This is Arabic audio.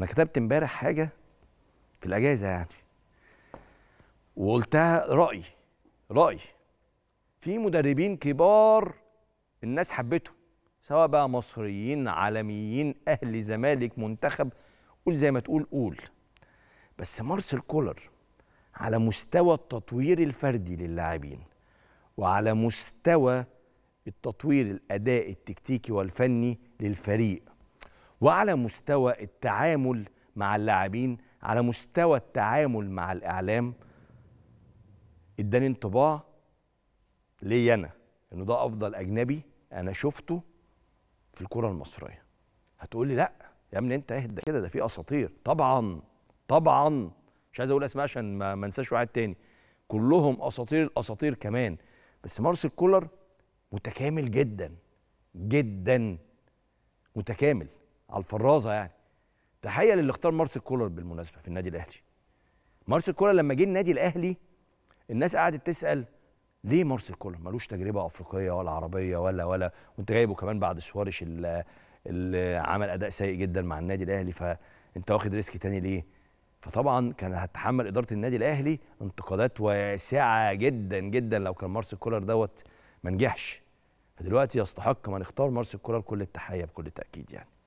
انا كتبت امبارح حاجه في الاجازه يعني وقلتها رايي رايي في مدربين كبار الناس حبته سواء بقى مصريين عالميين اهلي زمالك منتخب قول زي ما تقول قول بس مارسل كولر على مستوى التطوير الفردي للاعبين وعلى مستوى التطوير الاداء التكتيكي والفني للفريق وعلى مستوى التعامل مع اللاعبين على مستوى التعامل مع الاعلام اداني انطباع ليا انا انه ده افضل اجنبي انا شفته في الكره المصريه هتقول لي لا يا ابني انت اهدى كده ده في اساطير طبعا طبعا مش عايز اقول اسماء عشان ما منساش واحد تاني كلهم اساطير الاساطير كمان بس مارسيل كولر متكامل جدا جدا متكامل على الفرازه يعني تحيه للي اختار مارسيل كولر بالمناسبه في النادي الاهلي مارسيل كولر لما جه النادي الاهلي الناس قعدت تسال ليه مارسيل كولر ملوش تجربه افريقيه ولا عربيه ولا ولا وانت جايبه كمان بعد سوارش اللي عمل اداء سيء جدا مع النادي الاهلي فانت واخد ريسك تاني ليه فطبعا كان هتحمل اداره النادي الاهلي انتقادات واسعه جدا جدا لو كان مارسيل كولر دوت ما نجحش فدلوقتي يستحق من اختار مارسيل كولر كل التحيه بكل تاكيد يعني